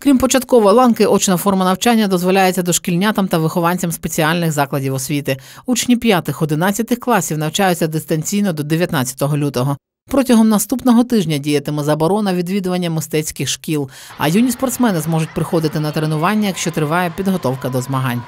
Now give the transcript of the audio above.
Крім початкової ланки, очна форма навчання дозволяється дошкільнятам та вихованцям спеціальних закладів освіти. Учні 5-11 класів навчаються дистанційно до 19 лютого. Протягом наступного тижня діятиме заборона відвідування мистецьких шкіл, а юні спортсмени зможуть приходити на тренування, якщо триває підготовка до змагань.